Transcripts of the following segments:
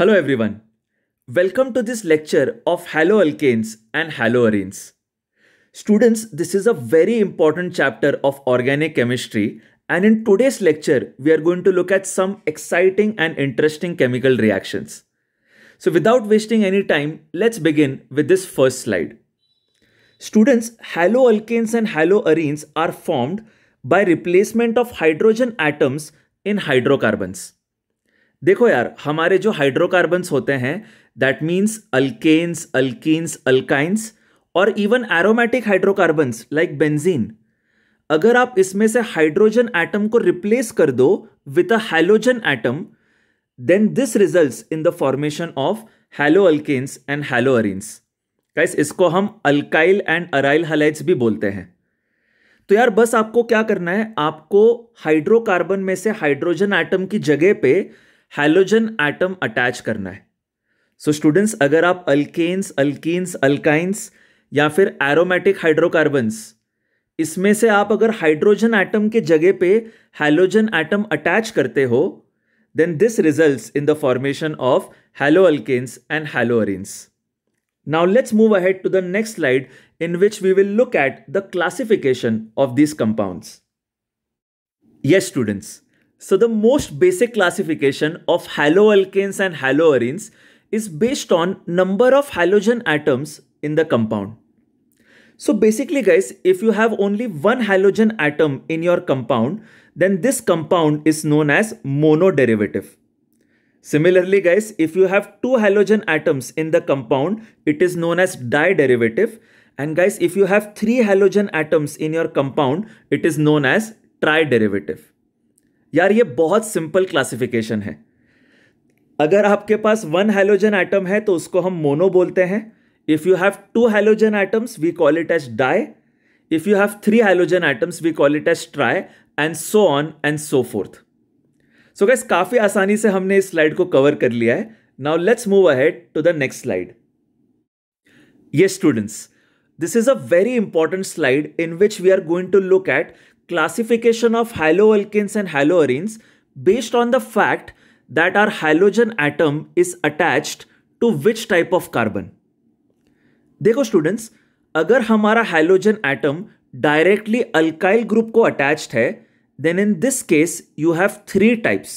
Hello everyone. Welcome to this lecture of haloalkanes and haloarenes. Students, this is a very important chapter of organic chemistry and in today's lecture, we are going to look at some exciting and interesting chemical reactions. So without wasting any time, let's begin with this first slide. Students, haloalkanes and haloarenes are formed by replacement of hydrogen atoms in hydrocarbons. देखो यार हमारे जो hydrocarbons होते हैं that means alkanes alkenes alkynes और even aromatic hydrocarbons like benzene अगर आप इसमें से हाइड्रोजन एटम को रिप्लेस कर दो with a halogen atom then this result in the formation of hello alkanes and hello arenes guys इसको हम अल्काइल एंड अराइल हलाइट्स भी बोलते हैं तो यार बस आपको क्या करना है आपको हाइड्रोकार्बन में से हाइड्रोजन एटम की जगह पे हेलोजन एटम अटैच करना है सो so स्टूडेंट्स अगर आप अल्केन्स अल्कीन्स अल्काइंस या फिर एरोमेटिक हाइड्रोकार्बन्स इसमें से आप अगर हाइड्रोजन एटम के जगह पे हेलोजन एटम अटैच करते हो then this result in the formation of hello alkanes and hello arenes now let's move ahead to the next slide in which we will look at the classification of this compounds yes students So the most basic classification of haloalkanes and haloarenes is based on number of halogen atoms in the compound. So basically guys, if you have only one halogen atom in your compound, then this compound is known as monoderivative. Similarly guys, if you have two halogen atoms in the compound, it is known as diderivative. And guys, if you have three halogen atoms in your compound, it is known as triderivative. यार ये बहुत simple classification है अगर आपके पास one halogen atom है तो उसको हम मोनो बोलते हैं if you have two halogen atoms we call it as di if you have three halogen atoms we call it as tri and so on and so forth so guys काफी आसानी से हमने इस slide को cover कर लिया है now let's move ahead to the next slide ये students this is a very important slide in which we are going to look at classification of haloalkanes and haloarenes based on the fact that our halogen atom is attached to which type of carbon. देखो students अगर हमारा halogen atom directly alkyl group को attached है then in this case you have three types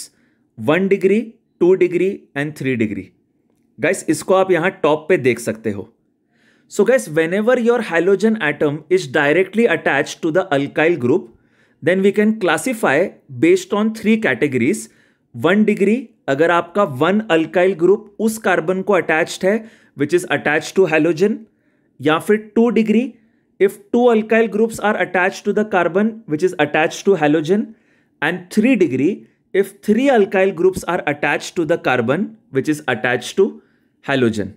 one degree two degree and three degree guys इसको आप यहाँ top पे देख सकते हो so guys whenever your halogen atom is directly attach to the alkyl group then we can classify based on three categories one degree अगर आपका one alkyl group उस कार्बन को अटैच्ड है which is attach to halogen या फिर two degree if two alkyl groups are attach to the carbon which is attach to halogen and three degree if three alkyl groups are attach to the carbon which is attach to halogen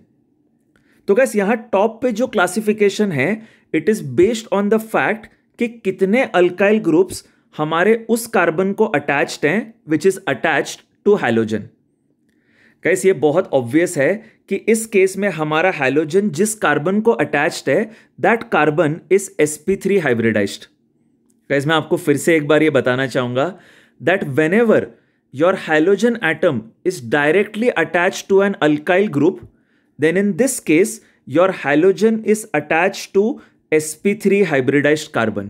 तो guys यहाँ top पे जो classification है it is based on the fact कि कितने alkyl groups हमारे उस carbon को अटैच्ड हैं which is attached to halogen cause ये बहुत ऑब्वियस है कि इस केस में हमारा हैलोजन जिस कार्बन को अटैच्ड है that carbon is S P three hybridized cause मैं आपको फिर से एक बार ये बताना चाहूंगा that whenever your halogen atom is directly attach to an alkyl group then in this case your halogen is attach to three hybridized carbon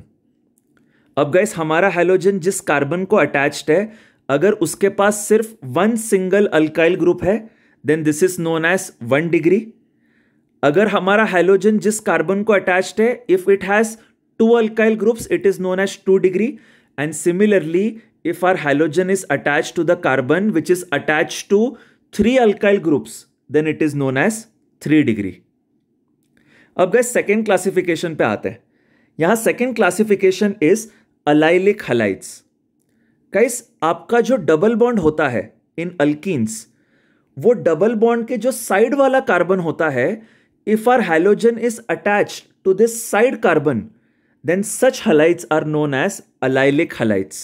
अब गैस हमारा हाइलोजन जिस कार्बन को अटैच्ड है अगर उसके पास सिर्फ वन सिंगल अल्काइल ग्रुप है then this is known as one degree अगर हमारा हाइलोजन जिस कार्बन को अटैच्ड है if it has two alkyl groups it is known as two degree and similarly if our halogen is attach to the carbon which is attach to three alkyl groups then it is known as three degree अब guys second classification पे आते हैं यहां second classification is allylic halides cause आपका जो double bond होता है in alkenes वो डबल बॉन्ड के जो साइड वाला कार्बन होता है if our halogen is attach to this side carbon then such halides are known as allylic halides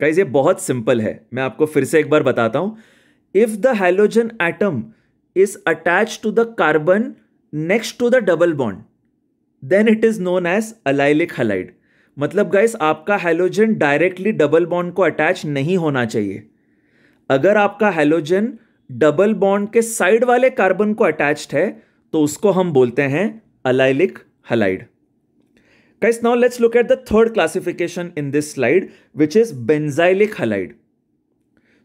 cause ये बहुत सिंपल है मैं आपको फिर से एक बार बताता हूं if the halogen atom is attach to the carbon next to the double bond then it is known as allylic halide मतलब गाइस आपका हेलोजन डायरेक्टली डबल बॉन्ड को अटैच नहीं होना चाहिए अगर आपका हेलोजन डबल बॉन्ड के साइड वाले कार्बन को अटैच्ड है तो उसको हम बोलते हैं allylic halide guys now let's look at the third classification in this slide which is benzylic halide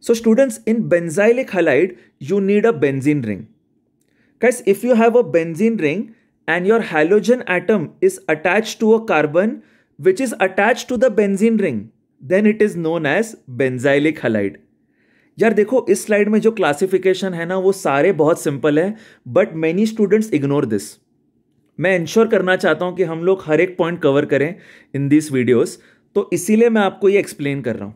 so students in benzylic halide you need a benzene ring Guys, if you have a benzene ring and your halogen atom is attached to a carbon which is attached to the benzene ring, then it is known as benzylic halide. यार देखो इस slide में जो classification है ना वो सारे बहुत सिंपल है but many students ignore this मैं इंश्योर करना चाहता हूँ कि हम लोग हर एक पॉइंट कवर करें इन दिस वीडियोस तो इसीलिए मैं आपको ये एक्सप्लेन कर रहा हूँ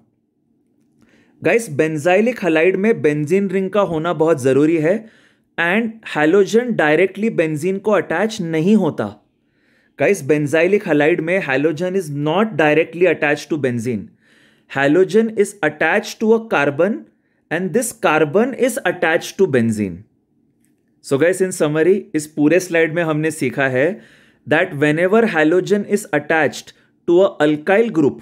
गाइस बेंजाइलिक हलाइड में बेंजीन रिंग का होना बहुत ज़रूरी है एंड हैलोजन डायरेक्टली बेंजीन को अटैच नहीं होता गाइस बेंजाइलिक हलाइड में halogen is not directly attach to benzene halogen is attach to a carbon and this carbon is attach to benzene so guys in summary इस पूरे slide में हमने सीखा है that whenever halogen is attached to a alkyl group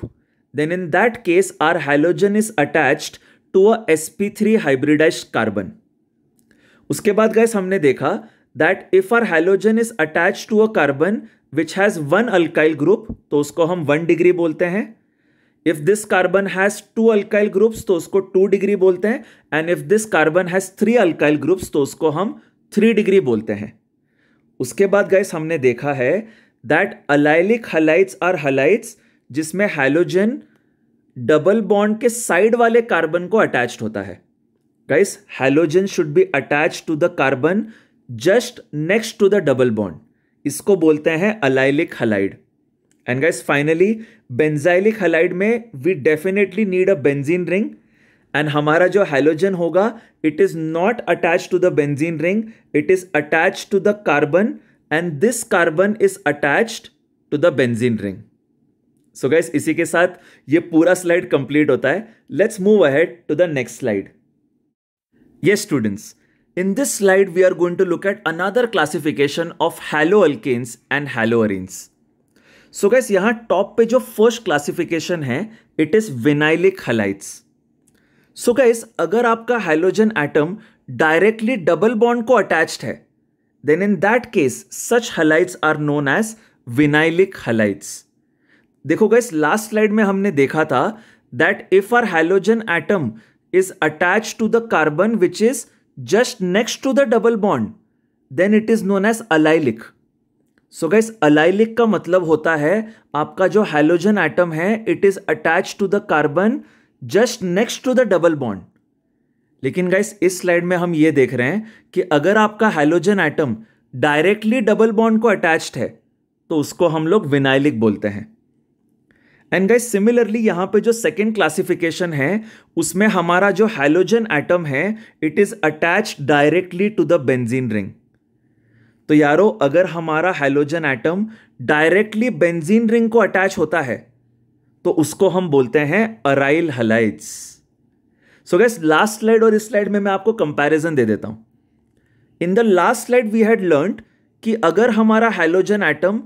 then in that case our halogen is attached to a S P three hybridize carbon उसके बाद guys हमने देखा that if our halogen is attach to a carbon which has one alkyl group तो उसको हम one degree बोलते हैं if this carbon has two alkyl groups तो उसको टू डिग्री बोलते हैं and if this carbon has three alkyl groups तो उसको हम थ्री डिग्री बोलते हैं उसके बाद गैस हमने देखा है that allylic halides are halides जिसमें हेलोजन डबल बॉन्ड के साइड वाले कार्बन को अटैच्ड होता है guys halogen should be attach to the carbon just next to the double bond इसको बोलते हैं allylic halide and guys finally benzylic halide में we definitely need a benzene ring and हमारा जो हेलोजन होगा it is not attach to the benzene ring it is attach to the carbon and this carbon is attach to the benzene ring so guys इसी के साथ ये पूरा slide complete होता है let's move ahead to the next slide Yes, students. In this slide, we are going to look at another classification of haloalkanes and haloarenes. So guys यहाँ top पे जो फर्स्ट क्लासिफिकेशन है it is vinylic halides so guys अगर आपका halogen atom directly double bond को attached है then in that case such halides are known as vinylic halides देखो guys last slide में हमने देखा था that if our halogen atom is attached to the carbon which is just next to the double bond then it is known as allylic so guys allylic का मतलब होता है आपका जो हेलोजन एटम है it is attach to the carbon just next to the double bond लेकिन guys इस slide में हम ये देख रहे हैं कि अगर आपका halogen atom directly double bond को अटैच्ड है तो उसको हम लोग विनाइलिक बोलते हैं एंड गाइस सिमिलरली यहाँ पे जो सेकेंड क्लासिफिकेशन है उसमें हमारा जो हाइलोजन एटम है it is attach directly to the benzene ring तो यारो अगर हमारा halogen atom directly benzene ring को अटैच होता है तो उसको हम बोलते हैं aryl halide so guys last slide और इस स्लाइड में मैं आपको कंपैरिजन दे देता हूं in the last slide we had learn कि अगर हमारा हाइलोजन एटम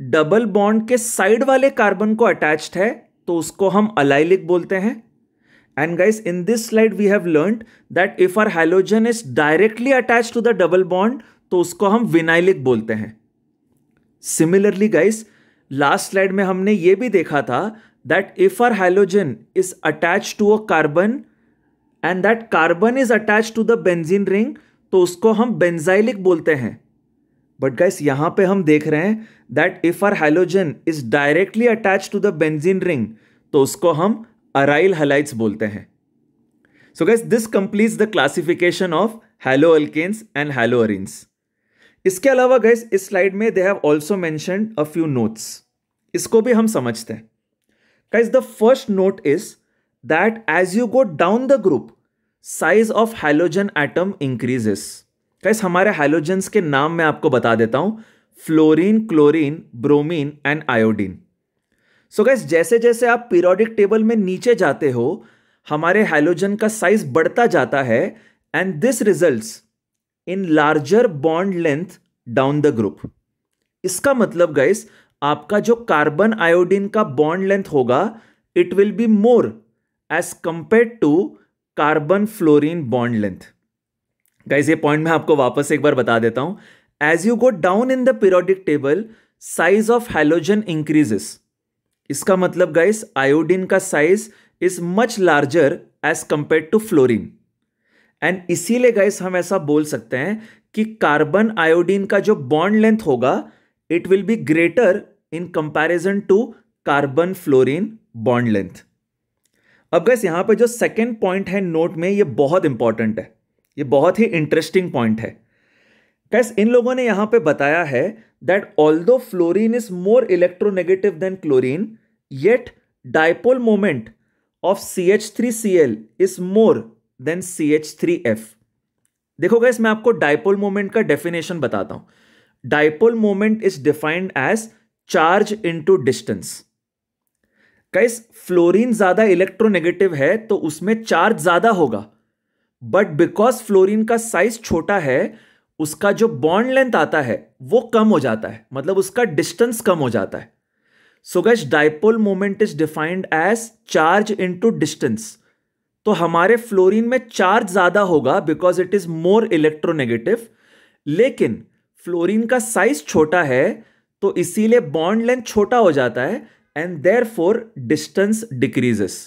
डबल बॉन्ड के साइड वाले कार्बन को अटैच्ड है तो उसको हम अलाइलिक बोलते हैं and guys in this slide we have learn that if our halogen is directly attach to the double bond तो उसको हम विनाइलिक बोलते हैं सिमिलरली गाइस लास्ट स्लाइड में हमने ये भी देखा था that if our halogen is attach to a carbon and that carbon is attach to the benzene ring तो उसको हम बेंजाइलिक बोलते हैं बट गाइस यहां पे हम देख रहे हैं that if our halogen is directly attach to the benzene ring तो उसको हम अराइल हलाइट्स बोलते हैं so guys this complete the classification of hello alkanes and hello haloarenes इसके अलावा गैस इस स्लाइड में they have also mention a few notes इसको भी हम समझते हैं guys the first note is that as you go down the group size of halogen atom increases guys हमारे halogens के नाम मैं आपको बता देता हूं fluorine chlorine bromine and iodine so guys जैसे जैसे आप पीरियोडिक टेबल में नीचे जाते हो हमारे हाइलोजन का साइज बढ़ता जाता है and this result in larger bond length down the group इसका मतलब गैस आपका जो कार्बन आयोडीन का बॉन्ड लेंथ होगा it will be more as compare to carbon fluorine bond length guys ये पॉइंट मैं आपको वापस एक बार बता देता हूं as you go down in the periodic table size of halogen increases इसका मतलब गाइस आयोडीन का size is much larger as compare to fluorine and इसीलिए गाइस हम ऐसा बोल सकते हैं कि कार्बन आयोडीन का जो बॉन्ड लेंथ होगा it will be greater in comparison to carbon fluorine bond length अब गैस यहां पर जो सेकेंड पॉइंट है नोट में ये बहुत इंपॉर्टेंट है ये बहुत ही इंटरेस्टिंग पॉइंट है कैस इन लोगों ने यहाँ पे बताया है that although fluorine is more electronegative than chlorine yet dipole moment of C H three C L is more than C H three F देखो गैस मैं आपको डायपोल मोमेंट का डेफिनेशन बताता हूँ dipole moment is defined as charge to distance guys fluorine ज्यादा electronegative है तो उसमें चार्ज ज्यादा होगा बट बिकॉज फ्लोरिन का साइज छोटा है उसका जो बॉन्ड लेंथ आता है वो कम हो जाता है मतलब उसका डिस्टेंस कम हो जाता है so guys dipole moment is defined as charge into distance तो हमारे फ्लोरीन में चार्ज ज्यादा होगा because it is more electronegative लेकिन फ्लोरीन का साइज छोटा है तो इसीलिए बॉन्ड लेंथ छोटा हो जाता है and therefore distance decreases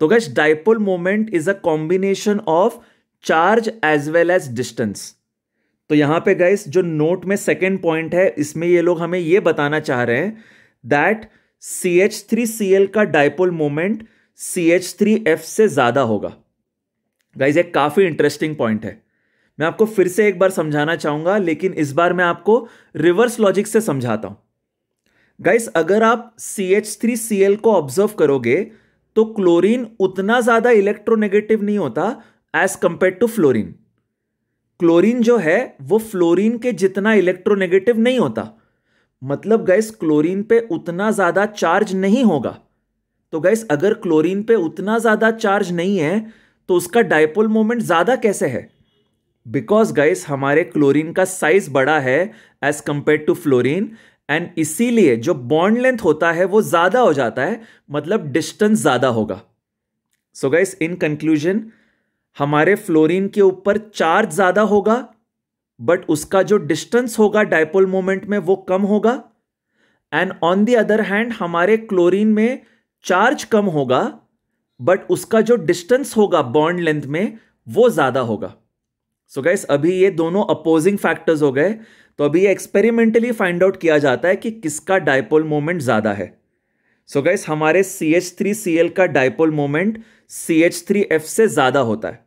तो guys dipole moment is a combination of charge as well as distance तो यहां पे गाइस जो नोट में सेकेंड पॉइंट है इसमें ये लोग हमें ये बताना चाह रहे हैं that C H three C L का dipole moment C H three F से ज़्यादा होगा गाइज एक काफ़ी इंटरेस्टिंग पॉइंट है मैं आपको फिर से एक बार समझाना चाहूंगा लेकिन इस बार मैं आपको रिवर्स लॉजिक से समझाता हूं गाइस अगर आप C H three C L को ऑब्जर्व करोगे तो क्लोरीन उतना ज़्यादा इलेक्ट्रोनेगेटिव नहीं होता as compare to fluorine chlorine जो है वो फ्लोरीन के जितना इलेक्ट्रोनेगेटिव नहीं होता मतलब गैस क्लोरीन पे उतना ज़्यादा चार्ज नहीं होगा तो गैस अगर क्लोरीन पे उतना ज़्यादा चार्ज नहीं है तो उसका डायपोल मोमेंट ज़्यादा कैसे है बिकॉज गैस हमारे क्लोरीन का साइज बड़ा है as compare to fluorine and इसीलिए जो बॉन्ड लेंथ होता है वो ज़्यादा हो जाता है मतलब डिस्टेंस ज़्यादा होगा सो गैस इन कंक्लूजन हमारे फ्लोरीन के ऊपर चार्ज ज्यादा होगा बट उसका जो डिस्टेंस होगा डायपोल मोमेंट में वो कम होगा and on the other hand हमारे क्लोरीन में चार्ज कम होगा बट उसका जो डिस्टेंस होगा बॉन्ड लेंथ में वो ज़्यादा होगा सो so गैस अभी ये दोनों अपोजिंग फैक्टर्स हो गए तो अभी ये एक्सपेरिमेंटली फाइंड आउट किया जाता है कि किसका डायपोल मोमेंट ज़्यादा है सो so गैस हमारे C H three C L का dipole moment C H three F से ज़्यादा होता है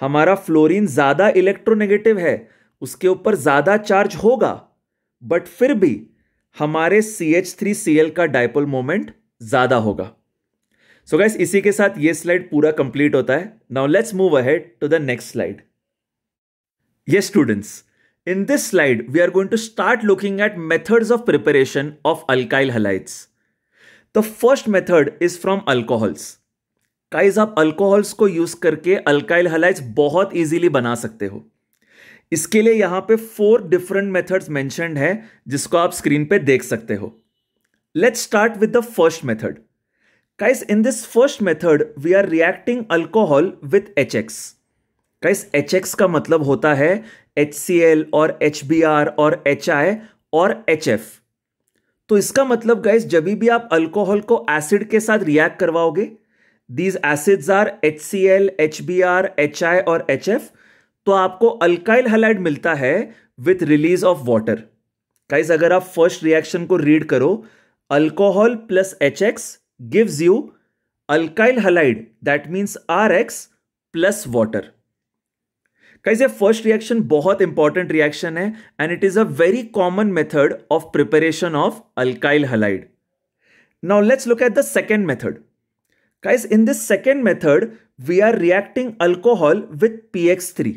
हमारा फ्लोरीन ज़्यादा इलेक्ट्रोनेगेटिव है उसके ऊपर ज़्यादा चार्ज होगा बट फिर भी हमारे C H three C L का डायपोल मोमेंट ज़्यादा होगा सो so गैस इसी के साथ ये स्लाइड पूरा कंप्लीट होता है now let's move ahead to the next slide ये students in this slide we are going to start looking at methods of preparation of alkyl halides the first method is from alcohols guys आप alcohols को use करके alkyl हलाइज बहुत easily बना सकते हो इसके लिए यहां पे फोर डिफरेंट मेथड्स मैंशन है जिसको आप स्क्रीन पे देख सकते हो let's start with the first method guys in this first method we are reacting alcohol with H X guys H X का मतलब होता है एच सी एल और एच बी आर और एच आई और एच एफ तो इसका मतलब गाइस जब भी आप अल्कोहल को एसिड के साथ रिएक्ट करवाओगे these acids are H C L H B R H I और एच एफ तो आपको अल्काइल हलाइड मिलता है with release of water guys अगर आप फर्स्ट रिएक्शन को रीड करो alcohol plus H X gives you alkyl halide that means R X plus water guys ये फर्स्ट रिएक्शन बहुत इंपॉर्टेंट रिएक्शन है and it is a very common method of preparation of alkyl halide now let's look at the second method Guys, in this second method, we are reacting alcohol with PX3.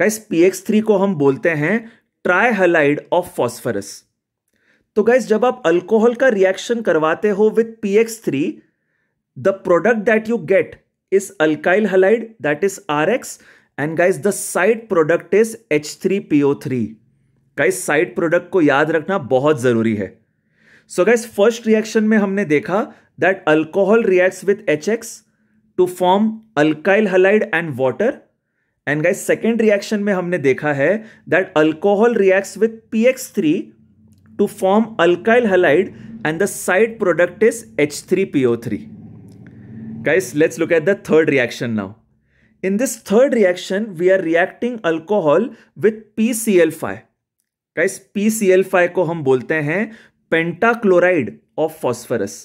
Guys, PX3 को हम बोलते हैं trihalide of phosphorus तो guys जब आप alcohol का reaction करवाते हो with P X three the product that you get is alkyl halide that is R X and guys the side product is H three P O three guys side product को याद रखना बहुत जरूरी है so guys first reaction में हमने देखा that alcohol reacts with HX to form alkyl halide and water. And guys second reaction में हमने देखा है that alcohol reacts with P X three to form alkyl halide and the side product is H three P O three guys let's look at the third reaction now in this third reaction we are reacting alcohol with P C L five guys P C L five को हम बोलते हैं pentachloride of phosphorus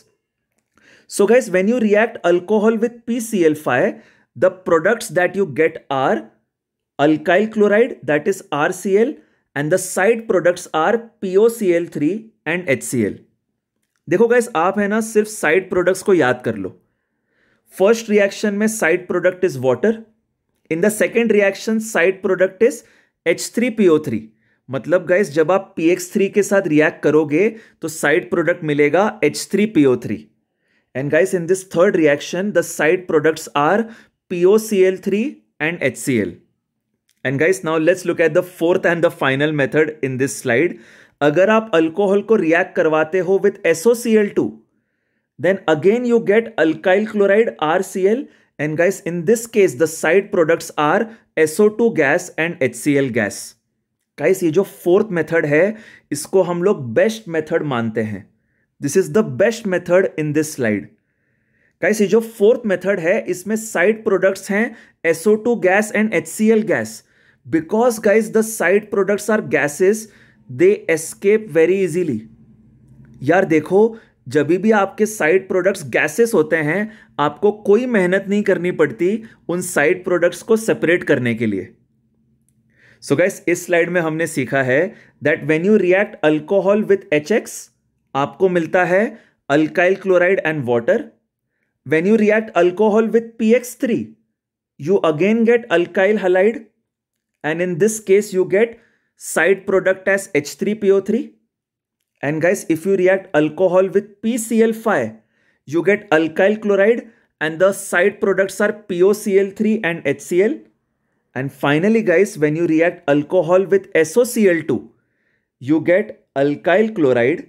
So guys, when you react alcohol with PCl5, the products that you get are that is R C RCl, and the side products are L three and H C L देखो guys आप है ना सिर्फ साइड प्रोडक्ट्स को याद कर लो फर्स्ट रिएक्शन में side product is water in the second reaction side product is H three P O three मतलब गाइज जब आप पी एक्स थ्री के साथ रिएक्ट करोगे तो साइड प्रोडक्ट मिलेगा H three O three And guys, in this third reaction, the side three and H C L and guys now let's look at the fourth and the final method in this slide अगर आप alcohol को react करवाते हो with S O C L two then again you get alkyl chloride R C L and guys in this case the side products are SO to gas and H C L gas guys ये जो fourth method है इसको हम लोग best method मानते हैं this is the best method in this slide guys ये जो फोर्थ मेथड है इसमें साइड प्रोडक्ट्स हैं SO2 gas and HCl gas because guys the side products are gases they escape very easily यार देखो जब भी आपके साइड प्रोडक्ट्स गैसेस होते हैं आपको कोई मेहनत नहीं करनी पड़ती उन साइड प्रोडक्ट्स को सेपरेट करने के लिए सो so गाइस इस स्लाइड में हमने सीखा है that when you react alcohol with H X आपको मिलता है alkyl chloride and water when you react alcohol with X three you again get alkyl halide and in this case you get side products H three P O three and guys if you react alcohol with P C L five you get alkyl chloride and the side products are P O C L three and H C L and finally guys when you react alcohol with S O C L two you get alkyl chloride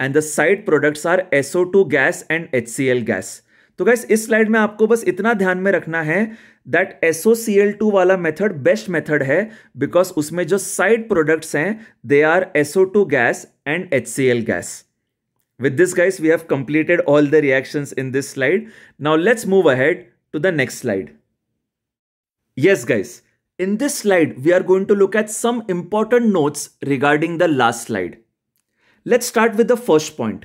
And the side products are SO2 gas and HCl gas. So, guys, इस slide, में आपको बस इतना ध्यान में रखना है that SOCl2 वाला method best method है because उसमें जो साइड प्रोडक्ट्स हैं they are SO2 gas and HCl gas. With this guys we have completed all the reactions in this slide. Now let's move ahead to the next slide. Yes guys, in this slide we are going to look at some important notes regarding the last slide. Let's start with the first point.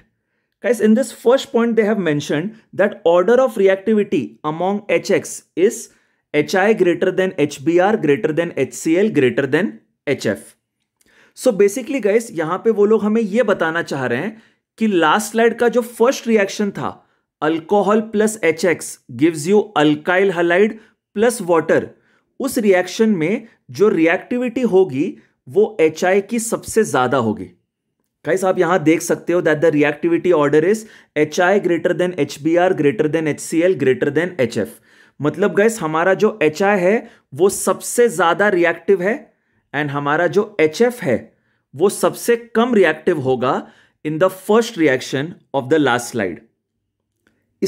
Guys, in this first point, they have mentioned that order of reactivity among HX is HI greater than HBR greater than HCl greater than HF. So basically guys यहां पे वो लोग हमें यह बताना चाह रहे हैं कि लास्ट स्लाइड का जो फर्स्ट रिएक्शन था alcohol plus H X gives you alkyl halide plus water उस रिएक्शन में जो रिएक्टिविटी होगी वो एच की सबसे ज्यादा होगी गाइस आप यहां देख सकते हो that the reactivity order is H I greater than H B R greater than H C L greater than H F मतलब गाइस हमारा जो एच आई है वो सबसे ज्यादा रिएक्टिव है एंड हमारा जो एच एफ है वो सबसे कम रिएक्टिव होगा in the first reaction of the last slide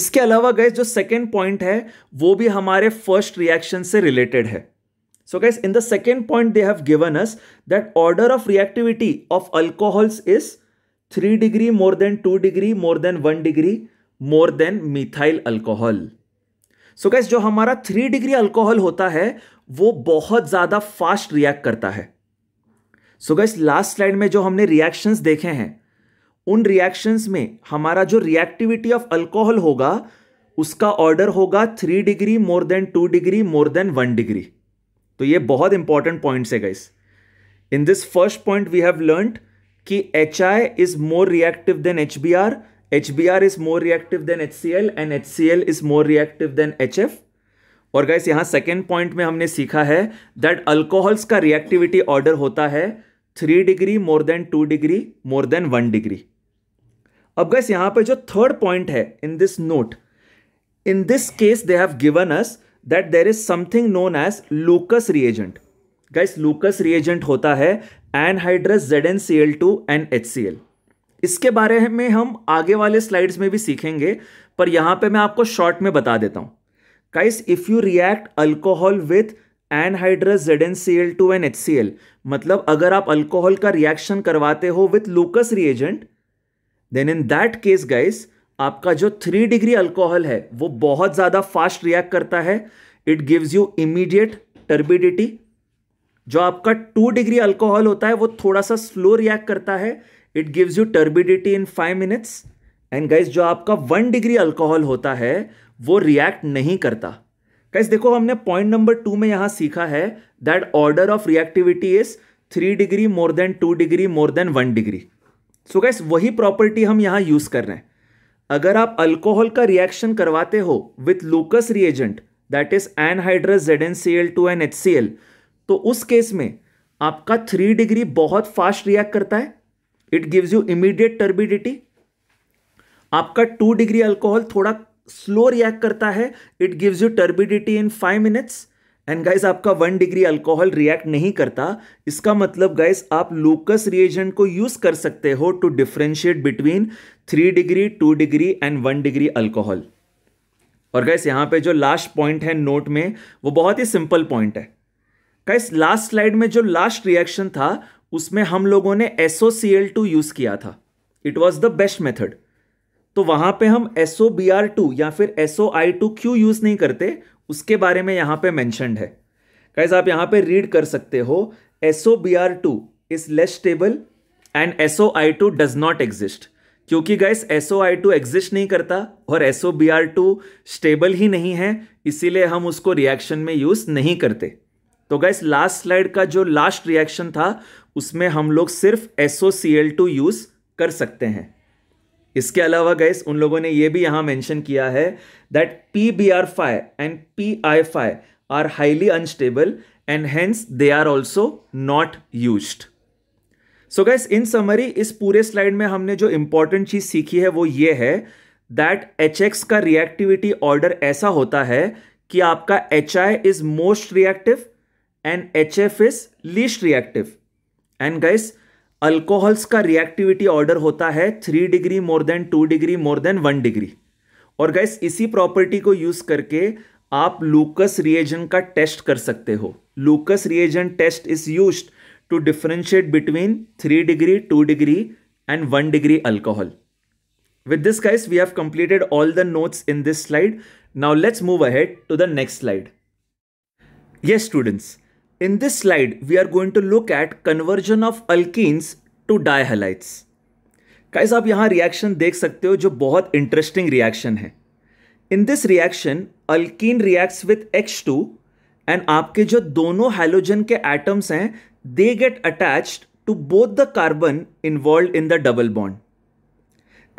इसके अलावा गए जो सेकेंड पॉइंट है वो भी हमारे फर्स्ट रिएक्शन से रिलेटेड है So guys, in the second point, they have given us that order of reactivity of alcohols is 3 degree more than 2 degree more than 1 degree more than methyl alcohol. so guys jo hamara 3 degree alcohol hota hai wo bahut zyada fast react karta hai so guys last slide mein jo humne reactions dekhe hain उन reactions में हमारा जो reactivity of alcohol होगा उसका order होगा three degree more than two degree more than one degree तो ये बहुत इंपॉर्टेंट पॉइंट्स है guys in this first point we have learn कि H I is more reactive than H B R H B R is more reactive than H C L and H C L is more reactive than H F और guys यहां second point में हमने सीखा है that alcohols का reactivity order होता है three degree more than two degree more than one degree अब गैस यहां पे जो थर्ड पॉइंट है in this note in this case they have given us that there is something known as Lucas reagent guys Lucas reagent होता है anhydrous Z N C L two and H C L इसके बारे में हम आगे वाले slides में भी सीखेंगे पर यहां पे मैं आपको शॉर्ट में बता देता हूं guys if you react alcohol with anhydrous Z N C L two and H C L मतलब अगर आप अल्कोहल का रिएक्शन करवाते हो with Lucas reagent then in that case guys आपका जो थ्री डिग्री अल्कोहल है वो बहुत ज़्यादा फास्ट रिएक्ट करता है it gives you immediate turbidity जो आपका टू डिग्री अल्कोहल होता है वो थोड़ा सा स्लो रिएक्ट करता है it gives you turbidity in five minutes and guys जो आपका वन डिग्री अल्कोहल होता है वो रिएक्ट नहीं करता गाइज देखो हमने पॉइंट नंबर टू में यहां सीखा है that order of reactivity is three degree more than two degree more than one degree so guys वही प्रॉपर्टी हम यहां यूज़ कर रहे हैं अगर आप अल्कोहल का रिएक्शन करवाते हो with Lucas reagent that is anhydrous Z N C L two and H C L तो उस केस में आपका थ्री डिग्री बहुत फास्ट रिएक्ट करता है it gives you immediate turbidity आपका टू डिग्री अल्कोहल थोड़ा स्लो रिएक्ट करता है it gives you turbidity in five minutes and guys आपका वन डिग्री अल्कोहल रिएक्ट नहीं करता इसका मतलब गाइस आप लोकस रिएजेंट को यूज कर सकते हो to differentiate between three degree two degree and one degree alcohol और गाइस यहां पे जो लास्ट पॉइंट है नोट में वो बहुत ही सिंपल पॉइंट है गाइस लास्ट स्लाइड में जो लास्ट रिएक्शन था उसमें हम लोगों ने एस टू यूज किया था it was the best method तो वहां पे हम एसओ बी आर टू या फिर एसओ आई टू क्यों यूज नहीं करते उसके बारे में यहाँ पे मैंशनड है गाइज आप यहाँ पे रीड कर सकते हो S O B R two is less stable and S O I two does not exist क्योंकि guys S O I two exist नहीं करता और S O B R two stable ही नहीं है इसीलिए हम उसको रिएक्शन में यूज़ नहीं करते तो गाइस लास्ट स्लाइड का जो लास्ट रिएक्शन था उसमें हम लोग सिर्फ S O C L two use कर सकते हैं इसके अलावा गैस उन लोगों ने यह भी यहां मेंशन किया है that P B R five and P I five are highly unstable and hence they are also not use so guys in summary इस पूरे स्लाइड में हमने जो इंपॉर्टेंट चीज सीखी है वो ये है दैट एच एक्स का रिएक्टिविटी ऑर्डर ऐसा होता है कि आपका H I is most reactive and H F is least reactive and guys alcohols का रिएक्टिविटी ऑर्डर होता है three degree more than two degree more than one degree और गैस इसी प्रॉपर्टी को यूज करके आप लूकस रिएजन का टेस्ट कर सकते हो Lucas reagent test is use to differentiate between three degree two degree and one degree alcohol with this guys we have completed all the notes in this slide now let's move ahead to the next slide ये students In this slide, we are going to look at conversion of alkenes to dihalides. Guys आप यहाँ reaction देख सकते हो जो बहुत interesting reaction है in this reaction alkene reacts with H two and आपके जो दोनों हाइलोजन के एटम्स हैं they get attach to both the carbon involve in the double bond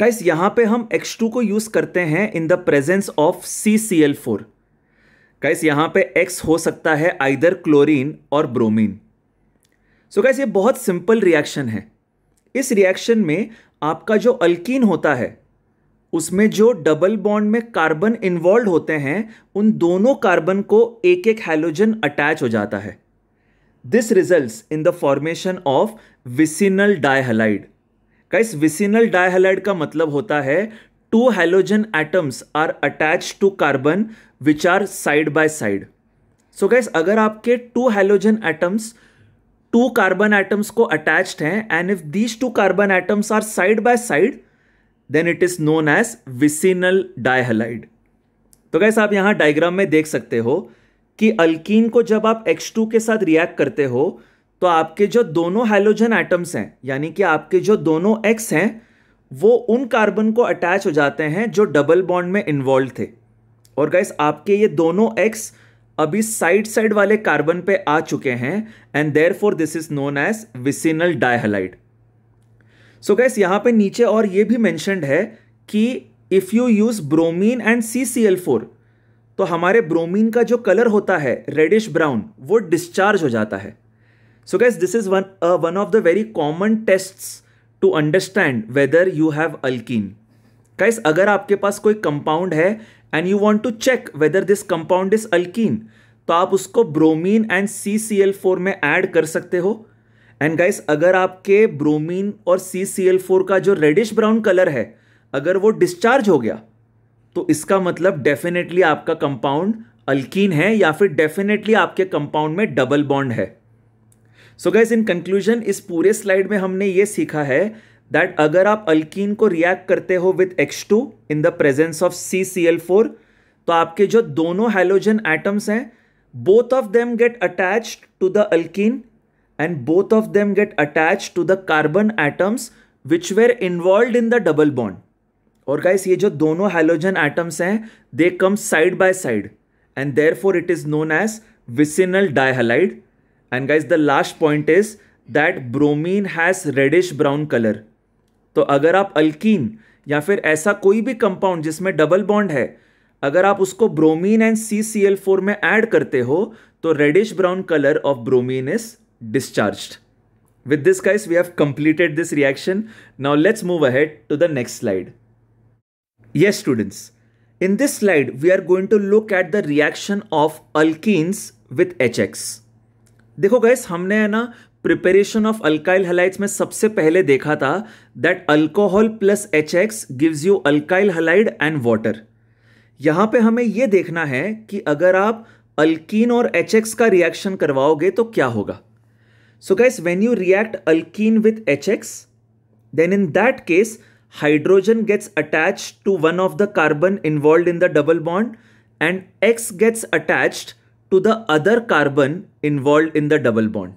guys यहाँ पे हम H2 को यूज करते हैं in the presence of C C L four guys यहाँ पे एक्स हो सकता है आइदर क्लोरीन और ब्रोमीन सो so गाइस ये बहुत सिंपल रिएक्शन है इस रिएक्शन में आपका जो अल्कीन होता है उसमें जो डबल बॉन्ड में कार्बन इन्वॉल्व होते हैं उन दोनों कार्बन को एक एक हेलोजन अटैच हो जाता है this result in the formation of vicinal dihalide guys vicinal dihalide का मतलब होता है two halogen atoms are attach to carbon which are side by side so guys अगर आपके two halogen atoms two carbon atoms को attached हैं and if these two carbon atoms are side by side then it is known as vicinal dihalide तो guys आप यहाँ diagram में देख सकते हो कि अल्कीन को जब आप एक्स टू के साथ रिएक्ट करते हो तो आपके जो दोनों हेलोजन एटम्स हैं यानी कि आपके जो दोनों एक्स हैं वो उन कार्बन को अटैच हो जाते हैं जो डबल बॉन्ड में इन्वॉल्व थे और गाइस आपके ये दोनों एक्स अभी साइड साइड वाले कार्बन पे आ चुके हैं and therefore this is known as vicinal dihalide so guys यहां पे नीचे और ये भी मैंशनड है कि if you use bromine and C C L four तो हमारे ब्रोमीन का जो कलर होता है रेडिश ब्राउन वो डिस्चार्ज हो जाता है so guys this is one one of the very common test to understand whether you have alkene guys अगर आपके पास कोई कंपाउंड है and you want to check whether this compound is alkene तो आप उसको bromine and C C L four में add कर सकते हो एंड गाइस अगर आपके ब्रोमीन और सी सी एल फोर का जो रेडिश ब्राउन कलर है अगर वो डिस्चार्ज हो गया तो इसका मतलब डेफिनेटली आपका कंपाउंड अल्कीन है या फिर डेफिनेटली आपके कंपाउंड में डबल बॉन्ड है सो गाइस इन कंक्लूजन इस पूरे स्लाइड में हमने ये सीखा है दैट अगर आप अल्कीन को रिएक्ट करते हो with X two in the presence of C C L four तो आपके जो दोनों हेलोजन एटम्स हैं both of them get attach to the alkene and both of them get attach to the carbon atoms which were involve in the double bond और guys ये जो दोनों halogen atoms हैं they come side by side and therefore it is known as vicinal dihalide and guys the last point is that bromine has reddish brown colour तो अगर आप alkyne या फिर ऐसा कोई भी कंपाउंड जिसमें डबल बॉन्ड है अगर आप उसको bromine and C C L four में ऐड करते हो तो reddish brown colour of bromine is discharge with this guys we have completed this reaction now let's move ahead to the next slide ये students in this slide we are going to look at the reaction of अल्किस with H X देखो guys हमने है ना preparation of alkyl halides में सबसे पहले देखा था that alcohol plus H X gives you alkyl halide and water यहाँ पे हमें यह देखना है कि अगर आप अल्कीन और एच एक्स का रिएक्शन करवाओगे तो क्या होगा so guys when you react alkene with H X then in that case hydrogen gets attach to one of the carbon involve in the double bond and X gets attach to the other carbon involve in the double bond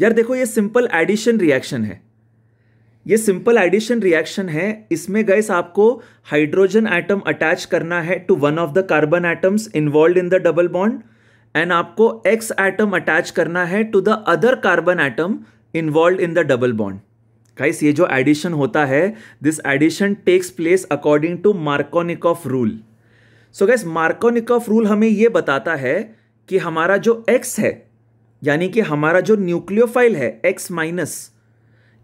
यार देखो ये simple addition reaction है ये simple addition reaction है इसमें gas आपको hydrogen atom attach करना है to one of the carbon atoms involve in the double bond and आपको एक्स एटम अटैच करना है to the other carbon atom involve in the double bond guys ये जो एडिशन होता है this addition takes place according to Markovnikov rule so guys Markovnikov rule हमें ये बताता है कि हमारा जो एक्स है यानी कि हमारा जो न्यूक्लियोफाइल है X minus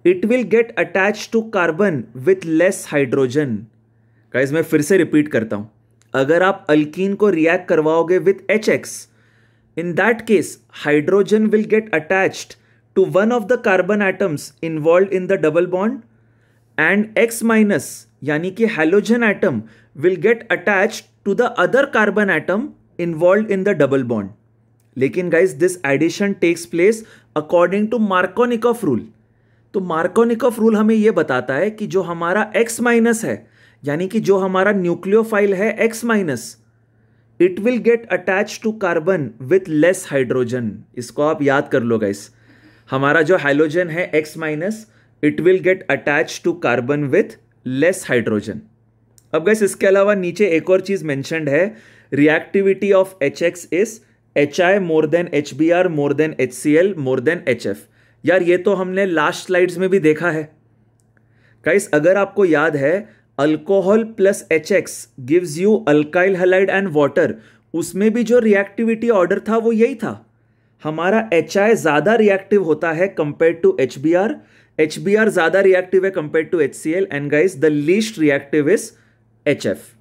it will get attach to carbon with less hydrogen का मैं फिर से रिपीट करता हूं अगर आप अल्किन को रिएक्ट करवाओगे with H X in that case hydrogen will get attached to one of the carbon atoms involve in the double bond and X minus यानी कि halogen atom will get attach to the other carbon atom involve in the double bond लेकिन guys this addition takes place according to Markovnikov rule तो Markovnikov rule हमें यह बताता है कि जो हमारा एक्स माइनस है यानी कि जो हमारा न्यूक्लियोफाइल है X minus it will get attach to carbon with less hydrogen इसको आप याद कर लो गाइस हमारा जो हाइड्रोजन है X minus it will get attach to carbon with less hydrogen अब गाइस इसके अलावा नीचे एक और चीज़ मैंशनड है reactivity of H X is H I more than H B R more than H C L more than H F यार ये तो हमने लास्ट स्लाइड्स में भी देखा है गाइस अगर आपको याद है alcohol plus H X gives you alkyl halide and water उसमें भी जो रिएक्टिविटी ऑर्डर था वो यही था हमारा एच आई ज़्यादा रिएक्टिव होता है compare to H B R H B R ज़्यादा रिएक्टिव है compare to H C L and guys the least reactive is H F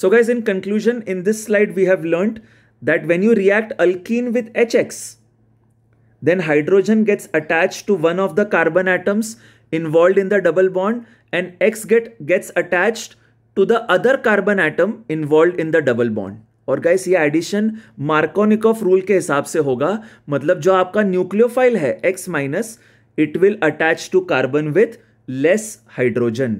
so guys in conclusion in this slide we have learned that when you react alkene with HX, then hydrogen gets attached to one of the carbon atoms involved in the double bond and X get, gets attached to the other carbon atom involved in the double bond. और guys ये addition Markovnikov rule के हिसाब से होगा मतलब जो आपका nucleophile है X minus it will attach to carbon with less hydrogen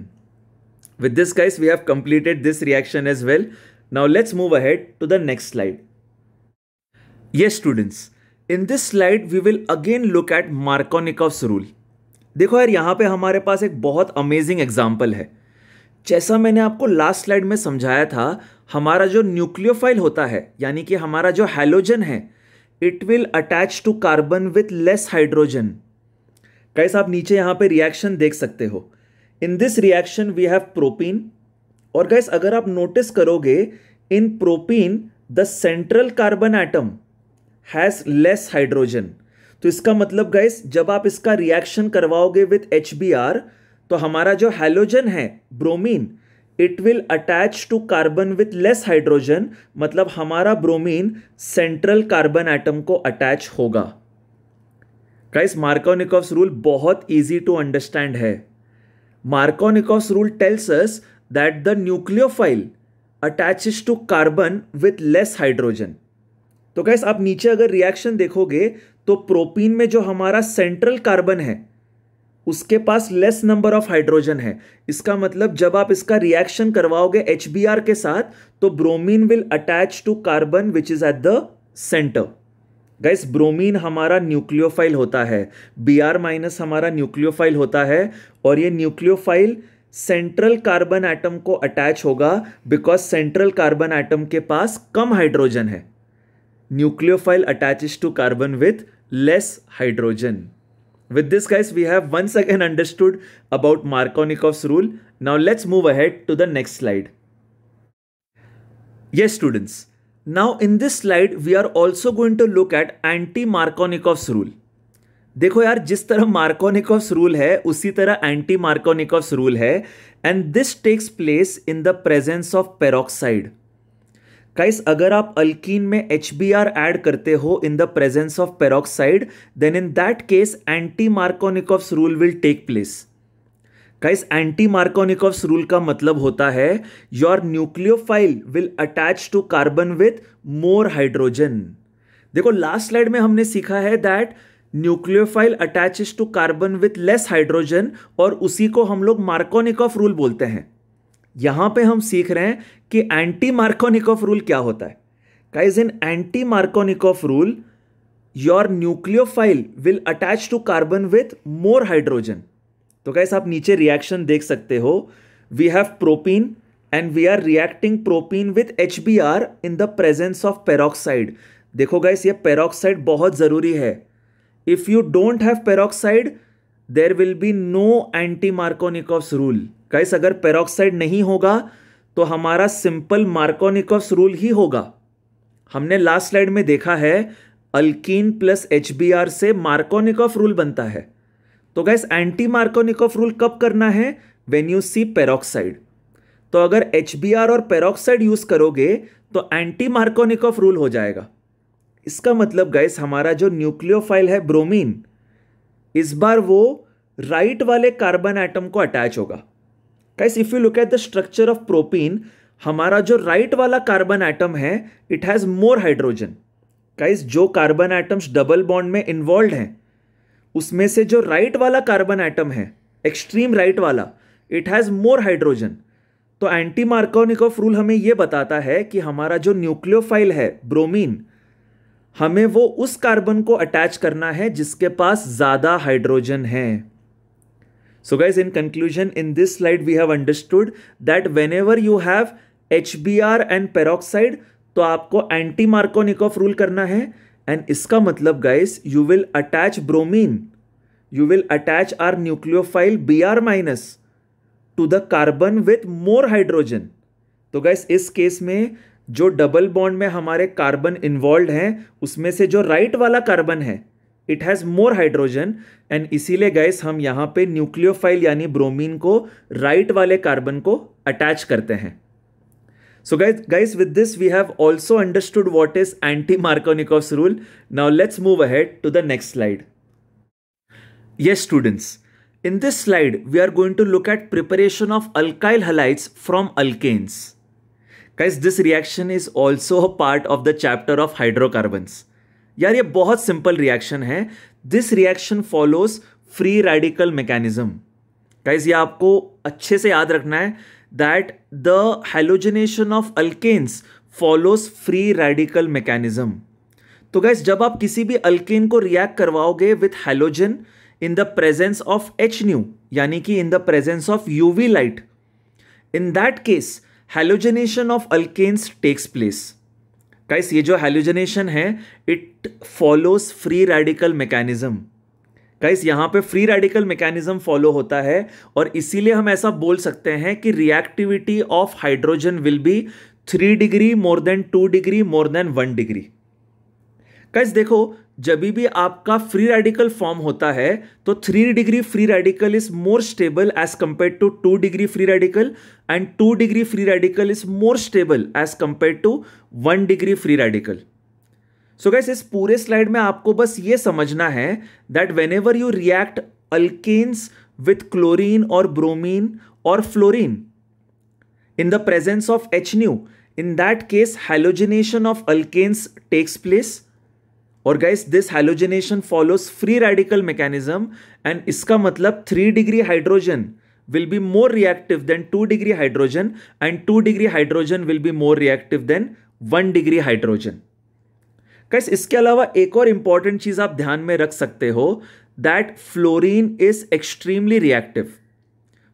with this guys we have completed this reaction as well now let's move ahead to the next slide Yes, students in this slide we will again look at Markovnikov's rule देखो यार यहाँ पे हमारे पास एक बहुत amazing example है जैसा मैंने आपको लास्ट स्लाइड में समझाया था हमारा जो न्यूक्लियोफाइल होता है यानी कि हमारा जो हैलोजन है it will attach to carbon with less hydrogen कैसे आप नीचे यहाँ पे रिएक्शन देख सकते हो in this reaction we have propene और गैस अगर आप नोटिस करोगे in propene the central carbon atom has less hydrogen तो इसका मतलब गाइस जब आप इसका रिएक्शन करवाओगे विथ एच तो हमारा जो हैलोजन है bromine it will attach to carbon with less hydrogen मतलब हमारा ब्रोमीन सेंट्रल कार्बन एटम को अटैच होगा गाइस मार्कोनिकॉफ्स रूल बहुत इजी टू अंडरस्टैंड है Markovnikov's rule tells us that the nucleophile attaches to carbon with less hydrogen तो guys आप नीचे अगर रिएक्शन देखोगे तो प्रोपीन में जो हमारा सेंट्रल कार्बन है उसके पास लेस नंबर ऑफ हाइड्रोजन है इसका मतलब जब आप इसका रिएक्शन करवाओगे एच के साथ तो bromine will attach to carbon which is at the centre guys bromine हमारा न्यूक्लियोफाइल होता है बी आर माइनस हमारा न्यूक्लियोफाइल होता है और ये न्यूक्लियोफाइल सेंट्रल कार्बन एटम को अटैच होगा बिकॉज सेंट्रल कार्बन एटम के पास कम हाइड्रोजन है nucleophile attaches to carbon with less hydrogen with this guys we have one second understood about Markovnikov's rule now let's move ahead to the next slide ये students now in this slide we are also going to look at anti Markovnikov's rule देखो यार जिस तरह Markovnikov's rule है उसी तरह anti Markovnikov's rule है and this takes place in the presence of peroxide guys अगर आप अल्कीन में एच बी आर एड करते हो in the presence of peroxide then in that case anti Markovnikov's rule will take place guys anti Markovnikov's rule का मतलब होता है your nucleophile will attach to carbon with more hydrogen देखो last slide में हमने सीखा है that nucleophile attaches to carbon with less hydrogen और उसी को हम लोग मार्कोनिकॉफ रूल बोलते हैं यहां पे हम सीख रहे हैं कि एंटी मार्कोनिकॉफ रूल क्या होता है guys in anti Markovnikov rule your nucleophile will attach to carbon with more hydrogen तो गाइस आप नीचे रिएक्शन देख सकते हो we have propene and we are reacting propene with H B R in the presence of peroxide देखो guys ये peroxide बहुत ज़रूरी है if you don't have peroxide there will be no anti of rule guys अगर peroxide नहीं होगा तो हमारा सिंपल मार्कोनिकॉस रूल ही होगा हमने लास्ट स्लाइड में देखा है अल्कीन प्लस एच से मार्कोनिकॉफ रूल बनता है तो गैस एंटी मार्कोनिकॉफ रूल कब करना है वेन यू सी पेरोक्साइड तो अगर एच और पेरोक्साइड यूज करोगे तो एंटी मार्कोनिकॉफ रूल हो जाएगा इसका मतलब गैस हमारा जो न्यूक्लियोफाइल है ब्रोमीन इस बार वो राइट वाले कार्बन एटम को अटैच होगा guys if you look at the structure of propene हमारा जो राइट right वाला कार्बन एटम है it has more hydrogen guys जो कार्बन एटम्स डबल बॉन्ड में इन्वॉल्व हैं उसमें से जो राइट right वाला कार्बन एटम है एक्सट्रीम राइट right वाला इट हैज़ मोर हाइड्रोजन तो एंटी मार्कोनिकॉफ रूल हमें यह बताता है कि हमारा जो न्यूक्लियोफाइल है ब्रोमीन हमें वो उस कार्बन को अटैच करना है जिसके पास ज़्यादा हाइड्रोजन है So guys, in conclusion, in this slide, we have understood that whenever you have HBr and peroxide, तो आपको एंटी मार्कोनिकॉफ रूल करना है एंड इसका मतलब guys you will attach bromine you will attach our nucleophile B R minus to the carbon with more hydrogen तो guys इस case में जो डबल बॉन्ड में हमारे कार्बन इन्वॉल्व हैं उसमें से जो राइट वाला कार्बन है it has more hydrogen and इसीलिए गैस हम यहां पे न्यूक्लियोफाइल यानी ब्रोमीन को राइट right वाले कार्बन को अटैच करते हैं so guys guys with this we have also understood what is anti Markovnikov's rule now let's move ahead to the next slide ये students in this slide we are going to look at preparation of alkyl halides from alkanes guys this reaction is also a part of the chapter of hydrocarbons यार ये बहुत simple reaction है this reaction follows free radical mechanism guys ये आपको अच्छे से याद रखना है that the halogenation of alkanes follows free radical mechanism तो गाइज जब आप किसी भी अल्केन को रिएक्ट करवाओगे with halogen in the presence of H nu यानी कि in the presence of UV light in that case halogenation of alkanes takes place guys ये जो हेलुजनेशन है it follows free radical mechanism guys यहाँ पे free radical mechanism follow होता है और इसीलिए हम ऐसा बोल सकते हैं कि reactivity of hydrogen will be three degree more than two degree more than one degree कैसे देखो जब भी आपका फ्री रेडिकल फॉर्म होता है तो three degree free radical is more stable as compare to two degree free radical and two degree free radical is more stable as compare to one degree free radical so guys इस पूरे slide में आपको बस ये समझना है that whenever you react alkanes with chlorine और bromine और fluorine in the presence of H nu in that case halogenation of alkanes takes place और guys this halogenation follows free radical mechanism and इसका मतलब three degree hydrogen will be more reactive than two degree hydrogen and two degree hydrogen will be more reactive than one degree hydrogen guys इसके अलावा एक और important चीज आप ध्यान में रख सकते हो that fluorine is extremely reactive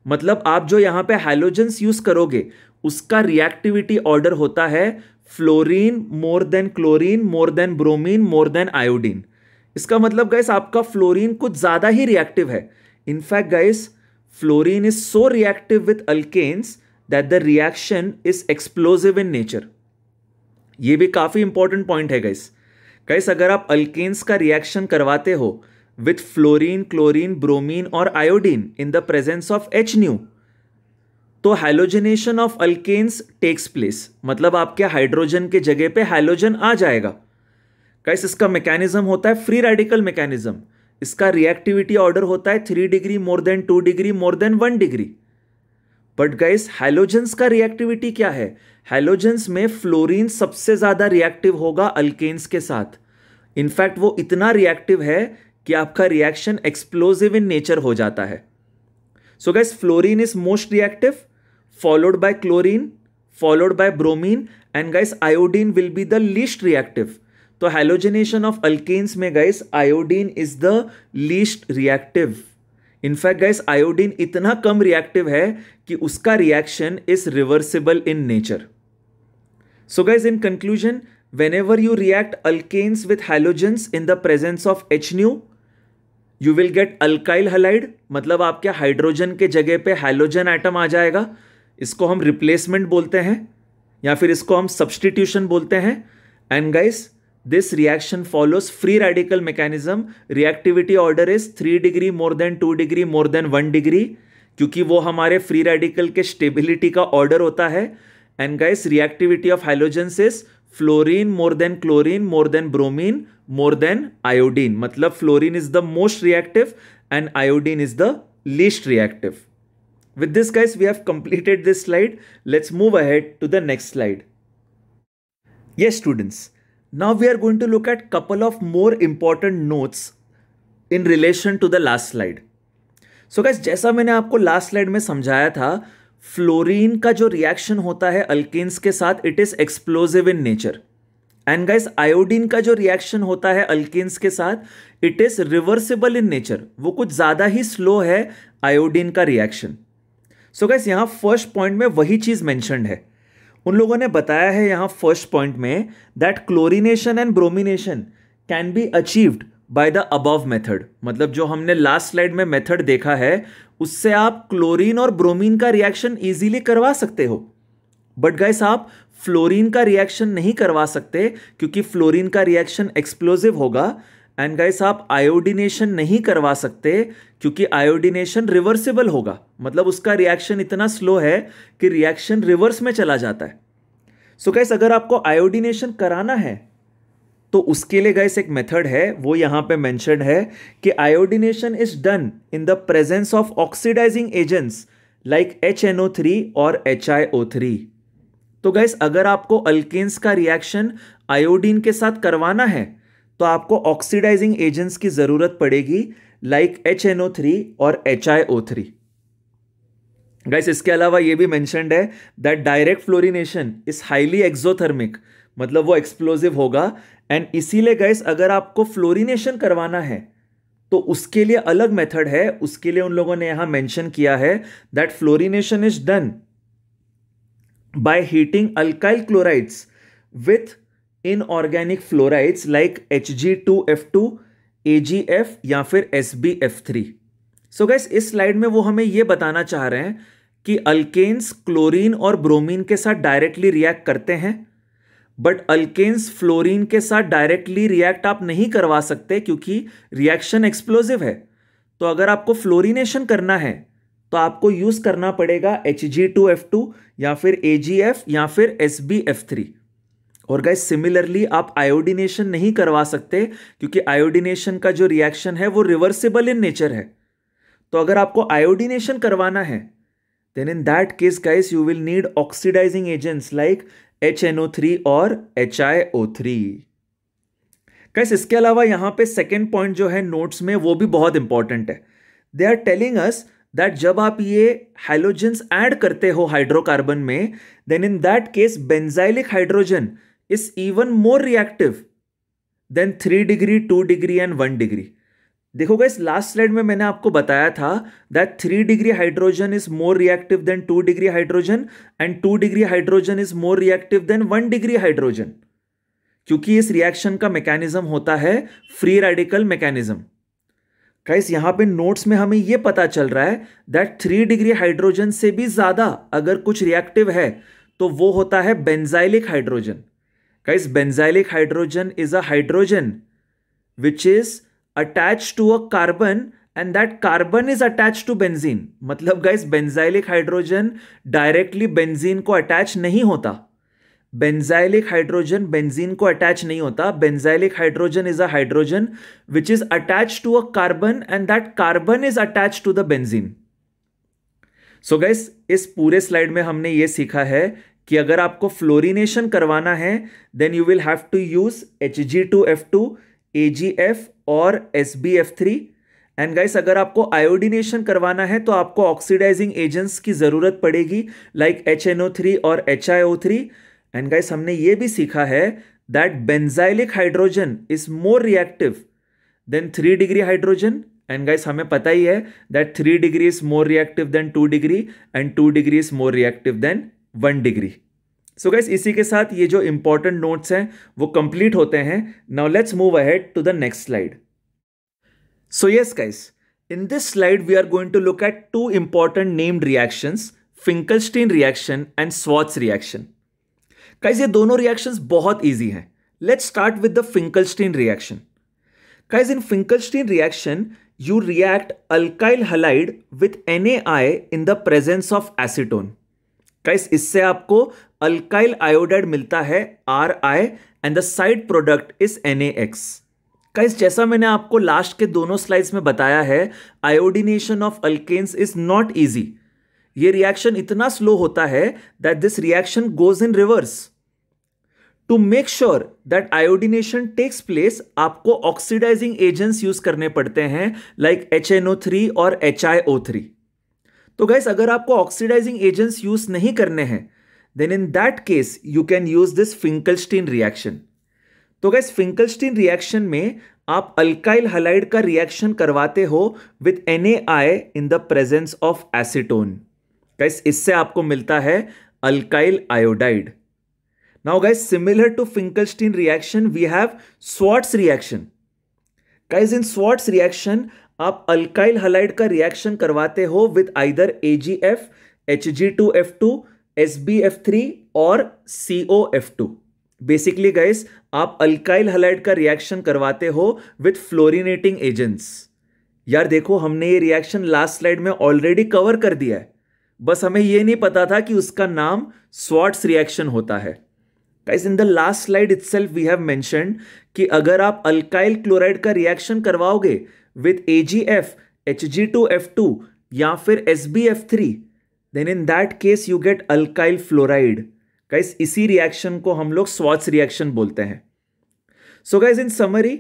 मतलब आप जो यहां पे हाइलोजन्स यूज करोगे उसका रिएक्टिविटी ऑर्डर होता है fluorine more than chlorine more than bromine more than iodine इसका मतलब गैस आपका फ्लोरीन कुछ ज़्यादा ही रिएक्टिव है in fact guys fluorine is so reactive with alkanes that the reaction is explosive in nature ये भी काफ़ी इंपॉर्टेंट पॉइंट है गैस गैस अगर आप अल्केन्स का रिएक्शन करवाते हो विथ फ्लोरीन क्लोरीन ब्रोमीन और iodine in the presence of H nu तो halogenation of alkanes takes place मतलब आपके हाइड्रोजन के जगह पे हाइलोजन आ जाएगा कैसे इसका मैकेनिज्म होता है फ्री रेडिकल मैकेनिज्म इसका रिएक्टिविटी ऑर्डर होता है three degree more than two degree more than one degree but guys halogens का रिएक्टिविटी क्या है हाइलोजन्स में फ्लोरीन सबसे ज़्यादा रिएक्टिव होगा अल्केन्स के साथ इनफैक्ट वो इतना रिएक्टिव है कि आपका रिएक्शन एक्सप्लोजिव इन नेचर हो जाता है so guys fluorine is most reactive followed by chlorine followed by bromine and guys iodine will be the least reactive तो हेलोजेनेशन ऑफ अल्केन्स में guys iodine is the least reactive in fact guys iodine इतना कम reactive है कि उसका reaction is reversible in nature so guys in conclusion whenever you react alkanes with halogens in the presence of H nu you will get alkyl halide मतलब आपके hydrogen के जगह पे हेलोजन आइटम आ जाएगा इसको हम रिप्लेसमेंट बोलते हैं या फिर इसको हम सब्सटीट्यूशन बोलते हैं and guys this reaction follows free radical mechanism reactivity order is three degree more than two degree more than one degree क्योंकि वो हमारे फ्री रेडिकल के स्टेबिलिटी का ऑर्डर होता है and guys reactivity of halogens is fluorine more than chlorine more than bromine more than iodine मतलब fluorine is the most reactive and iodine is the least reactive With this guys, we have completed this slide. Let's move ahead to the next slide. Yes students, now we are going to look at couple of more important notes in relation to the last slide so guys जैसा मैंने आपको last slide में समझाया था fluorine का जो reaction होता है अल्केन्स के साथ it is explosive in nature and guys iodine का जो रिएक्शन होता है अल्केन्स के साथ it is reversible in nature वो कुछ ज़्यादा ही स्लो है आयोडीन का रिएक्शन सो गैस यहाँ फर्स्ट पॉइंट में वही चीज़ मैंशनड है उन लोगों ने बताया है यहाँ फर्स्ट पॉइंट में that chlorination and bromination can be achieved by the above method मतलब जो हमने लास्ट स्लाइड में मेथड देखा है उससे आप क्लोरीन और ब्रोमीन का रिएक्शन ईजीली करवा सकते हो बट गैस आप फ्लोरीन का रिएक्शन नहीं करवा सकते क्योंकि फ्लोरीन का रिएक्शन एक्सप्लोजिव होगा एंड गाइस आप आयोडिनेशन नहीं करवा सकते क्योंकि आयोडिनेशन रिवर्सिबल होगा मतलब उसका रिएक्शन इतना स्लो है कि रिएक्शन रिवर्स में चला जाता है सो so गाइस अगर आपको आयोडिनेशन कराना है तो उसके लिए गाइस एक मेथड है वो यहाँ पे मैंशन है कि iodination is done in the presence of oxidising agents like H और एच तो गाइस अगर आपको अल्केन्स का रिएक्शन आयोडीन के साथ करवाना है तो आपको ऑक्सीडाइजिंग एजेंट्स की ज़रूरत पड़ेगी like H N O three और H I O three guys इसके अलावा ये भी मैंशनड है that direct fluorination is highly exothermic मतलब वो एक्सप्लोजिव होगा एंड इसीलिए गाइस अगर आपको फ्लोरिनेशन करवाना है तो उसके लिए अलग मेथड है उसके लिए उन लोगों ने यहां मेंशन किया है that fluorination is done by heating alkyl chlorides with inorganic fluorides like H G two F two A G F या फिर S B F three so guys इस स्लाइड में वो हमें ये बताना चाह रहे हैं कि अल्केन्स क्लोरीन और ब्रोमीन के साथ डायरेक्टली रिएक्ट करते हैं बट अल्केन्स फ्लोरीन के साथ डायरेक्टली रिएक्ट आप नहीं करवा सकते क्योंकि रिएक्शन एक्सप्लोजिव है तो अगर आपको फ्लोरीनेशन करना है तो आपको यूज़ करना पड़ेगा H G two F two या फिर ए जी एफ या फिर एस बी एफ थ्री और गाइस सिमिलरली आप आयोडिनेशन नहीं करवा सकते क्योंकि आयोडिनेशन का जो रिएक्शन है वो रिवर्सिबल इन नेचर है तो अगर आपको आयोडिनेशन करवाना है then in that case guys you will need oxidising agents like H और एच गाइस इसके अलावा यहां पे सेकेंड पॉइंट जो है नोट्स में वो भी बहुत इंपॉर्टेंट है they are telling us that जब आप ये हाइलोजेंस ऐड करते हो हाइड्रोकार्बन में then in that case benzylic hydrogen is even more reactive than three degree two degree and one degree देखोगे इस लास्ट स्लाइड में मैंने आपको बताया था that three degree hydrogen is more reactive than two degree hydrogen and two degree hydrogen is more reactive than one degree hydrogen क्योंकि इस reaction का मैकेनिज्म होता है फ्री रेडिकल मैकेनिज्म गाइस यहां पे नोट्स में हमें यह पता चल रहा है दैट थ्री डिग्री हाइड्रोजन से भी ज़्यादा अगर कुछ रिएक्टिव है तो वो होता है benzylic hydrogen guys benzylic hydrogen is a hydrogen which is attach to a carbon and that carbon is attach to benzene मतलब guys benzylic hydrogen directly benzene को अटैच नहीं होता बेंजाइलिक हाइड्रोजन बेंजीन को अटैच नहीं होता benzylic hydrogen is a hydrogen which is attach to a carbon and that carbon is attach to the benzene so guys इस पूरे slide में हमने ये सीखा है कि अगर आपको फ्लोरिनेशन करवाना है then you will have to use H G two F two A G F और S B F three and guys अगर आपको आयोडिनेशन करवाना है तो आपको ऑक्सीडाइजिंग एजेंट्स की ज़रूरत पड़ेगी like H N O three और H I O three and guys हमने ये भी सीखा है that benzylic hydrogen is more reactive than three degree hydrogen and guys हमें पता ही है that three degree is more reactive than two degree and two degree is more reactive than one degree so guys इसी के साथ ये जो important notes हैं वो कंप्लीट होते हैं now let's move ahead to the next slide so yes guys in this slide we are going to look at two important named reactions Finkelstein reaction and स्वाच रिएक्शन गाइस ये दोनों reaction बहुत easy हैं let's start with the Finkelstein reaction guys in Finkelstein reaction you react alkyl halide with N A I in the presence of acetone guys इससे आपको alkyl iodide मिलता है are I and the side product is N X guys जैसा मैंने आपको last के दोनों slides में बताया है iodination of alkanes is not easy ये रिएक्शन इतना स्लो होता है that this reaction goes in reverse to make sure that iodination takes place आपको ऑक्सीडाइजिंग एजेंट्स यूज करने पड़ते हैं like H N O three और एच आई ओ थ्री तो गाइस अगर आपको ऑक्सीडाइजिंग एजेंट्स यूज नहीं करने हैं then in that case you can use this Finkelstein reaction तो गैस फिंकलस्टीन रिएक्शन में आप अल्काइल हलाइड का रिएक्शन करवाते हो with N A I in the presence of acetone guys इससे आपको मिलता है alkyl iodide now guys similar to Finkelstein reaction we have Swarts reaction guys in Swarts reaction आप अल्काइल हलाइड का reaction करवाते हो with either A G F H G two F two S B F three और C O F two basically guys आप alkyl halide का reaction करवाते हो with fluorinating agents यार देखो हमने ये रिएक्शन लास्ट स्लाइड में ऑलरेडी कवर कर दिया है बस हमें ये नहीं पता था कि उसका नाम स्वाट्स रिएक्शन होता है guys in the last slide itself we have mention कि अगर आप अल्काइल क्लोराइड का रिएक्शन करवाओगे with A G F H G two F two या फिर S B F three then in that case you get alkyl fluoride guys इसी रिएक्शन को हम लोग स्वाच रिएक्शन बोलते हैं so guys in summary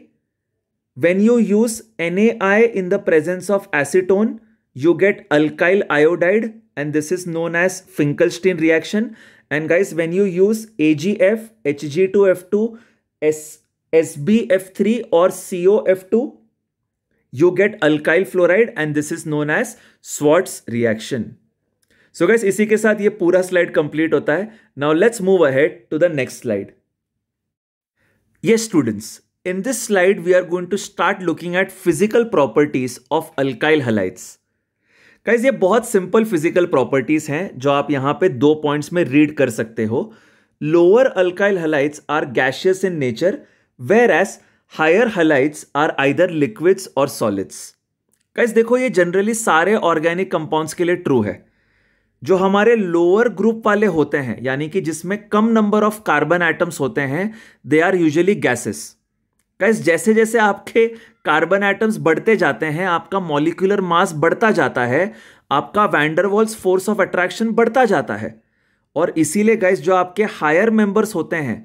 when you use N A I in the presence of acetone you get alkyl iodide and this is known as Finkelstein reaction and guys when you use A G F H G two F two S S B F three और C O F two you get alkyl fluoride and this is known as Swarts reaction so guys इसी के साथ ये पूरा slide complete होता है now let's move ahead to the next slide ये students in this slide we are going to start looking at physical properties of alkyl halides guys ये बहुत सिंपल फिजिकल प्रॉपर्टीज हैं जो आप यहां पे दो पॉइंट्स में रीड कर सकते हो lower alkyl halides are gaseous in nature whereas higher halides are either liquids और सॉलिड्स कैस देखो ये जनरली सारे ऑर्गेनिक कंपाउंड्स के लिए ट्रू है जो हमारे लोअर ग्रुप वाले होते हैं यानी कि जिसमें कम नंबर ऑफ कार्बन आइटम्स होते हैं they are usually gases guys जैसे जैसे आपके कार्बन आइटम्स बढ़ते जाते हैं आपका मोलिकुलर मास बढ़ता जाता है आपका वैंडरवॉल्स फोर्स ऑफ अट्रैक्शन बढ़ता जाता है और इसीलिए गैस जो आपके हायर मेंबर्स होते हैं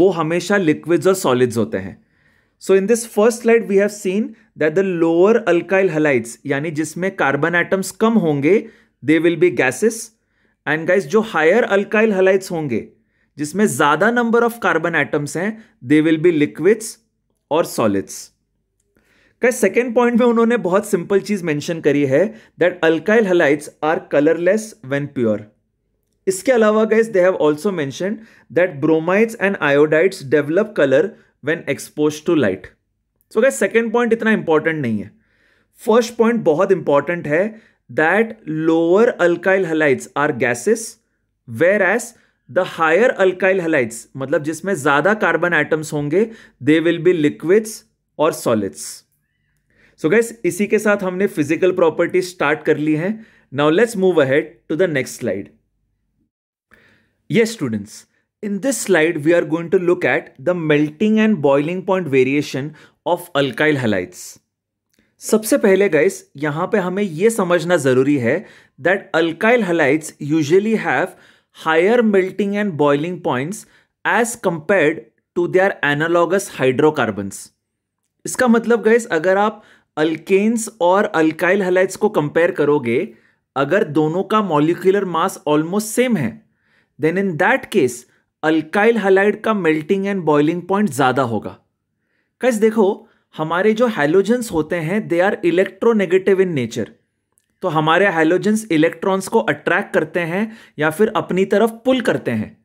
वो हमेशा लिक्विड्स और सॉलिड्स होते हैं so in this first slide we have seen that the lower alkyl halides यानी जिसमें कार्बन एटम्स कम होंगे they will be gases and guys जो हायर अल्काइल हलाइट्स होंगे जिसमें ज्यादा नंबर ऑफ कार्बन एटम्स हैं दे विल बी लिक्विड्स और सॉलिड्स का सेकेंड पॉइंट में उन्होंने बहुत सिंपल चीज मेंशन करी है that alkyl halides are colourless when pure इसके अलावा guys they have also mention that bromides and iodides develop colour when expose to light so क्या सेकेंड पॉइंट इतना इंपॉर्टेंट नहीं है फर्स्ट पॉइंट बहुत इंपॉर्टेंट है that lower alkyl halides are gases whereas the higher alkyl halides मतलब जिसमें ज्यादा carbon atoms होंगे दे विल बी लिक्विड्स और सॉलिड्स सो गैस इसी के साथ हमने फिजिकल प्रॉपर्टी स्टार्ट कर ली है now let's move ahead to the next slide ये students In this slide, we are going to look at the melting and boiling point variation of alkyl halides. सबसे पहले गाइस यहाँ पे हमें ये समझना ज़रूरी है that alkyl halides usually have higher melting and boiling points as compared to their analogous hydrocarbons इसका मतलब गाइस अगर आप अल्केन्स और अल्काइल हलाइट्स को कंपेयर करोगे अगर दोनों का मॉलिकुलर मास ऑलमोस्ट सेम है then in that case alkyl halide का मेल्टिंग एंड बॉइलिंग पॉइंट ज़्यादा होगा कैस देखो हमारे जो हेलोजेंस होते हैं they are electronegative in nature तो हमारे हेलोजेंस इलेक्ट्रॉन्स को अट्रैक्ट करते हैं या फिर अपनी तरफ पुल करते हैं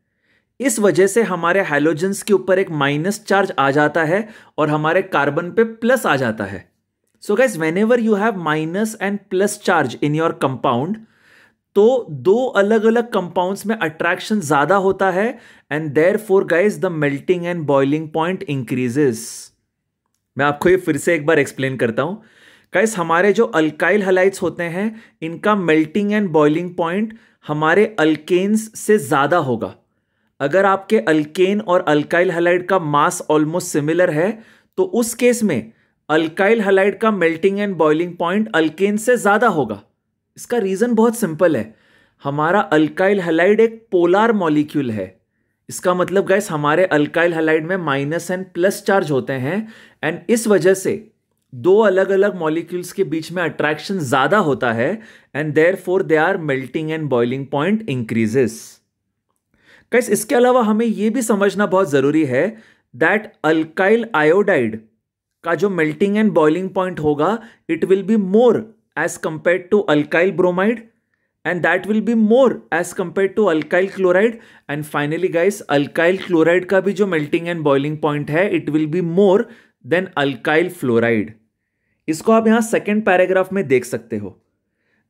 इस वजह से हमारे हेलोजेंस के ऊपर एक माइनस चार्ज आ जाता है और हमारे कार्बन पे प्लस आ जाता है so guys whenever you have minus and plus charge in your compound तो दो अलग अलग कंपाउंड्स में अट्रैक्शन ज्यादा होता है and therefore guys the melting and boiling point increases मैं आपको ये फिर से एक बार एक्सप्लेन करता हूँ गाइस हमारे जो अल्काइल हलाइट्स होते हैं इनका मेल्टिंग एंड बॉइलिंग पॉइंट हमारे अल्केन्स से ज़्यादा होगा अगर आपके अल्केन और अल्काइल हलाइट का मास ऑलमोस्ट सिमिलर है तो उस केस में अल्काइल हलाइट का melting and boiling point alkane से ज़्यादा होगा इसका रीज़न बहुत सिंपल है हमारा अल्काइल हलाइड एक पोलार मॉलिक्यूल है इसका मतलब गैस हमारे अल्काइल हलाइड में माइनस एंड प्लस चार्ज होते हैं एंड इस वजह से दो अलग अलग मॉलिक्यूल्स के बीच में अट्रैक्शन ज़्यादा होता है and therefore they are melting and boiling point increases guys इसके अलावा हमें यह भी समझना बहुत ज़रूरी है दैट अल्काइल आयोडाइड का जो मेल्टिंग एंड बॉइलिंग पॉइंट होगा it will be more as compared to alkyl bromide and that will be more as compared to alkyl chloride and finally guys alkyl chloride ka bhi jo melting and boiling point hai it will be more than alkyl fluoride isko aap yahan second paragraph mein dekh sakte ho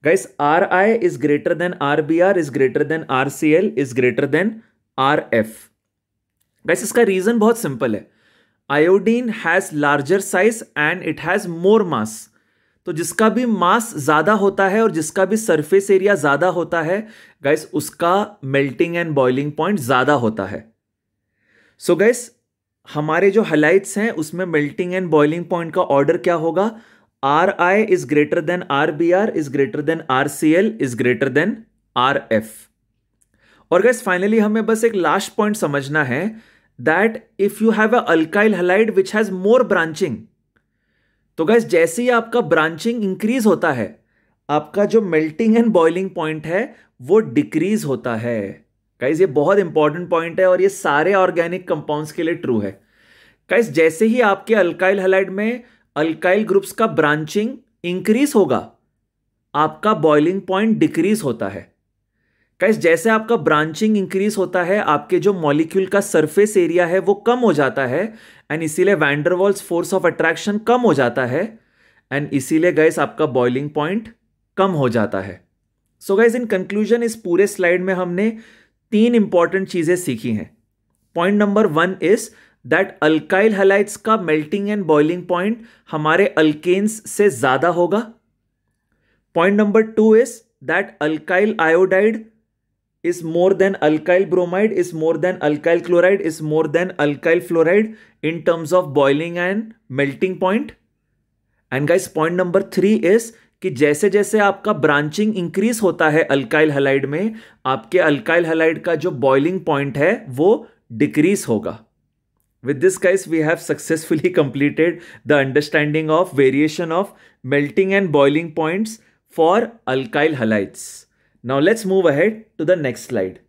guys Ri is greater than Rbr is greater than Rcl is greater than Rf guys iska reason bahut simple hai iodine has larger size and it has more mass तो जिसका भी मास ज़्यादा होता है और जिसका भी surface area ज़्यादा होता है गाइस उसका मेल्टिंग एंड बॉइलिंग पॉइंट ज़्यादा होता है सो so गाइस हमारे जो हलाइट्स हैं उसमें मेल्टिंग एंड बॉइलिंग पॉइंट का ऑर्डर क्या होगा R I is greater than R B R is greater than R C L is greater than R F और गैस फाइनली हमें बस एक लास्ट पॉइंट समझना है that if you have a alkyl halide which has more branching तो guys जैसे ही आपका ब्रांचिंग इंक्रीज होता है आपका जो मेल्टिंग एंड बॉइलिंग पॉइंट है वो डिक्रीज होता है गाइज ये बहुत इंपॉर्टेंट पॉइंट है और ये सारे ऑर्गेनिक कंपाउंड्स के लिए ट्रू है गाइज जैसे ही आपके अल्काइल हलाइड में अल्काइल ग्रुप्स का ब्रांचिंग इंक्रीज होगा आपका बॉइलिंग पॉइंट डिक्रीज होता है गाइस जैसे आपका ब्रांचिंग इंक्रीज होता है आपके जो मॉलिक्यूल का सरफेस एरिया है वो कम हो जाता है एंड इसीलिए वैंडरवॉल्स फोर्स ऑफ अट्रैक्शन कम हो जाता है एंड इसीलिए गैस आपका बॉइलिंग पॉइंट कम हो जाता है सो गैस इन कंक्लूजन इस पूरे स्लाइड में हमने तीन इंपॉर्टेंट चीज़ें सीखी हैं point number one is that alkyl halides का मेल्टिंग एंड बॉइलिंग पॉइंट हमारे अल्केन्स से ज़्यादा होगा point number two is that alkyl iodide is more than alkyl bromide is more than alkyl chloride is more than alkyl fluoride in terms of boiling and melting point and guys point number three is कि जैसे जैसे आपका branching increase होता है alkyl halide में आपके alkyl halide का जो बॉइलिंग पॉइंट है वो डिक्रीज होगा with this guys we have successfully completed the understanding of variation of melting and boiling points for alkyl halides Now let's move ahead to the next slide.